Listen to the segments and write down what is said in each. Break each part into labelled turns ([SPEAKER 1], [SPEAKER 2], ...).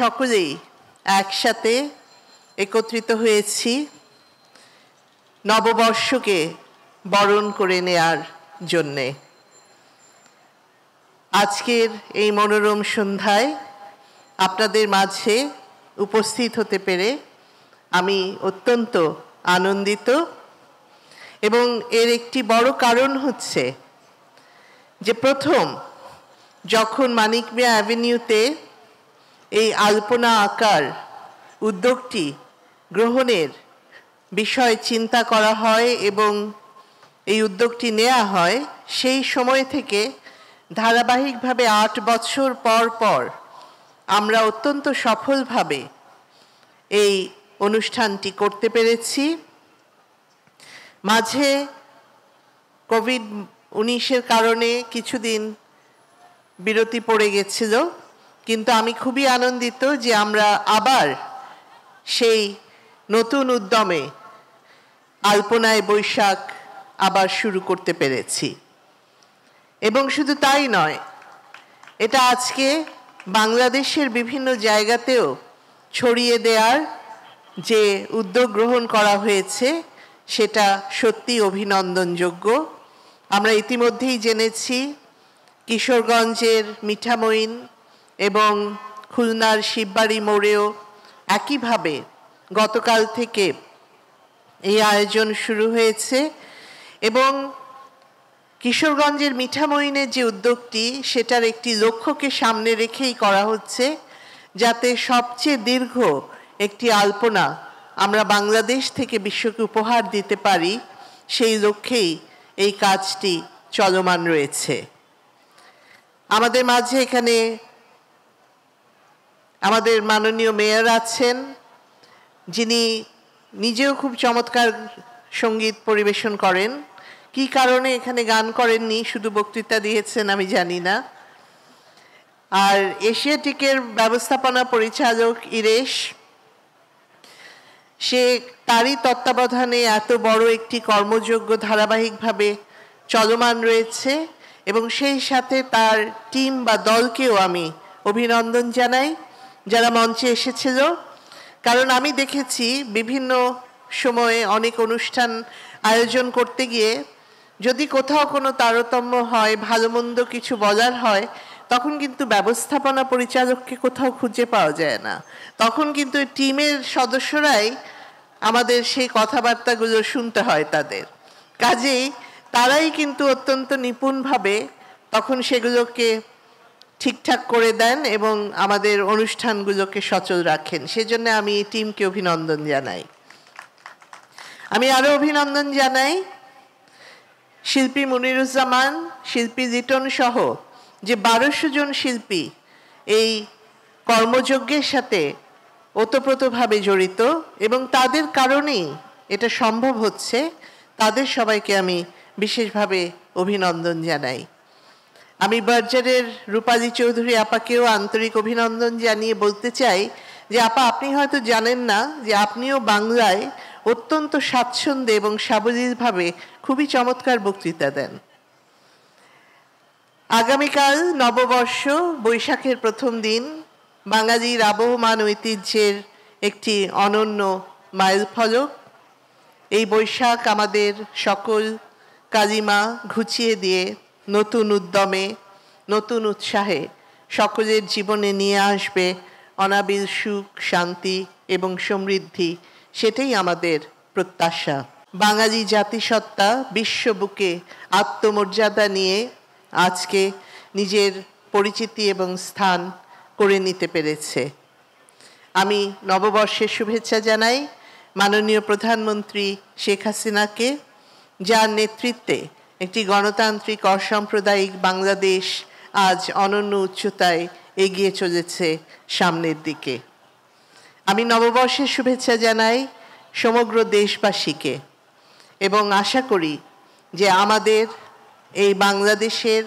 [SPEAKER 1] সকলেই একসাথে একত্রিত হয়েছি নববর্ষকে বরণ করে নেয়ার জন্যে আজকের এই মনোরম সন্ধ্যায় আপনাদের মাঝে উপস্থিত হতে পেরে আমি অত্যন্ত আনন্দিত এবং এর একটি বড় কারণ হচ্ছে যে প্রথম যখন মানিক মিয়া অ্যাভিনিউতে এই আলপনা আকার উদ্যোগটি গ্রহণের বিষয়ে চিন্তা করা হয় এবং এই উদ্যোগটি নেওয়া হয় সেই সময় থেকে ধারাবাহিকভাবে আট বছর পর পর আমরা অত্যন্ত সফলভাবে এই অনুষ্ঠানটি করতে পেরেছি মাঝে কোভিড উনিশের কারণে কিছুদিন বিরতি পড়ে গেছিল কিন্তু আমি খুবই আনন্দিত যে আমরা আবার সেই নতুন উদ্যমে আলপনায় বৈশাখ আবার শুরু করতে পেরেছি এবং শুধু তাই নয় এটা আজকে বাংলাদেশের বিভিন্ন জায়গাতেও ছড়িয়ে দেওয়ার যে উদ্যোগ গ্রহণ করা হয়েছে সেটা সত্যি অভিনন্দনযোগ্য আমরা ইতিমধ্যেই জেনেছি কিশোরগঞ্জের মিঠামইন এবং খুলনার শিববাড়ি মোড়েও একইভাবে গতকাল থেকে এই আয়োজন শুরু হয়েছে এবং কিশোরগঞ্জের মিঠামইনের যে উদ্যোগটি সেটার একটি লক্ষ্যকে সামনে রেখেই করা হচ্ছে যাতে সবচেয়ে দীর্ঘ একটি আলপনা আমরা বাংলাদেশ থেকে বিশ্বকে উপহার দিতে পারি সেই লক্ষ্যেই এই কাজটি চলমান রয়েছে আমাদের মাঝে এখানে আমাদের মাননীয় মেয়র আছেন যিনি নিজেও খুব চমৎকার সঙ্গীত পরিবেশন করেন কি কারণে এখানে গান করেননি শুধু বক্তৃতা দিয়েছেন আমি জানি না আর এশিয়াটিকের ব্যবস্থাপনা পরিচালক ইরেশ সে তারই তত্ত্বাবধানে এত বড় একটি কর্মযোগ্য ধারাবাহিকভাবে চলমান রয়েছে এবং সেই সাথে তার টিম বা দলকেও আমি অভিনন্দন জানাই যারা মঞ্চে এসেছিল কারণ আমি দেখেছি বিভিন্ন সময়ে অনেক অনুষ্ঠান আয়োজন করতে গিয়ে যদি কোথাও কোনো তারতম্য হয় ভালো মন্দ কিছু বলার হয় তখন কিন্তু ব্যবস্থাপনা পরিচালককে কোথাও খুঁজে পাওয়া যায় না তখন কিন্তু টিমের সদস্যরাই আমাদের সেই কথাবার্তাগুলো শুনতে হয় তাদের কাজেই তারাই কিন্তু অত্যন্ত নিপুণভাবে তখন সেগুলোকে ঠিকঠাক করে দেন এবং আমাদের অনুষ্ঠানগুলোকে সচল রাখেন সেজন্য আমি টিমকে অভিনন্দন জানাই আমি আরও অভিনন্দন জানাই শিল্পী মনিরুজ্জামান শিল্পী লিটন সহ যে বারোশো জন শিল্পী এই কর্মযজ্ঞের সাথে ওতপ্রোতভাবে জড়িত এবং তাদের কারণেই এটা সম্ভব হচ্ছে তাদের সবাইকে আমি বিশেষভাবে অভিনন্দন জানাই আমি বার্জারের রূপালী চৌধুরী আপাকেও আন্তরিক অভিনন্দন জানিয়ে বলতে চাই যে আপা আপনি হয়তো জানেন না যে আপনিও বাংলায় অত্যন্ত স্বাচ্ছন্দ্যে এবং সাবলীলভাবে খুবই চমৎকার বক্তৃতা দেন আগামীকাল নববর্ষ বৈশাখের প্রথম দিন বাঙালির আবহমান ঐতিহ্যের একটি অনন্য ফলক এই বৈশাখ আমাদের সকল কালিমা ঘুচিয়ে দিয়ে নতুন উদ্যমে নতুন উৎসাহে সকলের জীবনে নিয়ে আসবে অনাবিল সুখ শান্তি এবং সমৃদ্ধি সেটাই আমাদের প্রত্যাশা বাঙালি জাতিসত্তা বিশ্ববুকে আত্মমর্যাদা নিয়ে আজকে নিজের পরিচিতি এবং স্থান করে নিতে পেরেছে আমি নববর্ষের শুভেচ্ছা জানাই মাননীয় প্রধানমন্ত্রী শেখ হাসিনাকে যার নেতৃত্বে একটি গণতান্ত্রিক অসাম্প্রদায়িক বাংলাদেশ আজ অনন্য উচ্চতায় এগিয়ে চলেছে সামনের দিকে আমি নববর্ষের শুভেচ্ছা জানাই সমগ্র দেশবাসীকে এবং আশা করি যে আমাদের এই বাংলাদেশের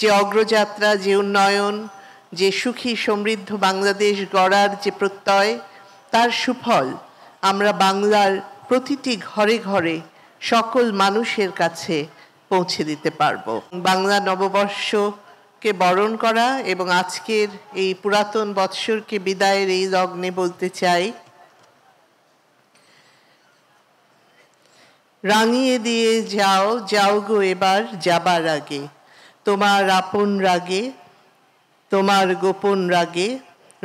[SPEAKER 1] যে অগ্রযাত্রা যে উন্নয়ন যে সুখী সমৃদ্ধ বাংলাদেশ গড়ার যে প্রত্যয় তার সুফল আমরা বাংলার প্রতিটি ঘরে ঘরে সকল মানুষের কাছে পৌঁছে দিতে পারবো বাংলা নববর্ষকে বরণ করা এবং আজকের এই পুরাতন বৎসরকে বিদায়ের এই লগ্নে বলতে চাই রাঙিয়ে দিয়ে যাও যাও গো এবার যাবার আগে তোমার আপন রাগে তোমার গোপন রাগে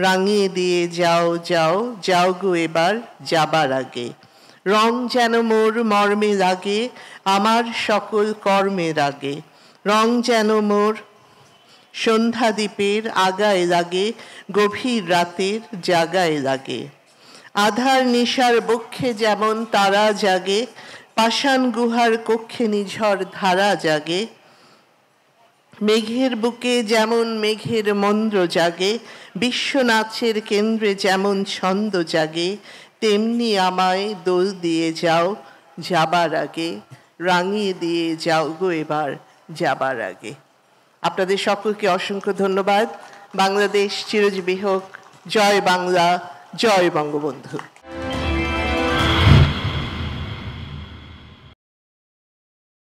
[SPEAKER 1] রাঙিয়ে দিয়ে যাও যাও যাও গো এবার যাবার আগে রং যেন মোর মর্মে লাগে আমার সকল কর্মে লাগে রং যেন মোর দ্বীপের আগায় লাগে গভীর রাতের জাগায় লাগে আধার নিশার বক্ষে যেমন তারা জাগে পাষাণ গুহার কক্ষে নিঝর ধারা জাগে মেঘের বুকে যেমন মেঘের মন্দ্র জাগে বিশ্বনাচের কেন্দ্রে যেমন ছন্দ জাগে তেমনি আমায় দোল দিয়ে যাও যাবার আগে রাঙিয়ে দিয়ে যাও গো এবার যাবার আগে আপনাদের সকলকে অসংখ্য ধন্যবাদ বাংলাদেশ চিরজীবী হোক জয় বাংলা জয় বঙ্গবন্ধু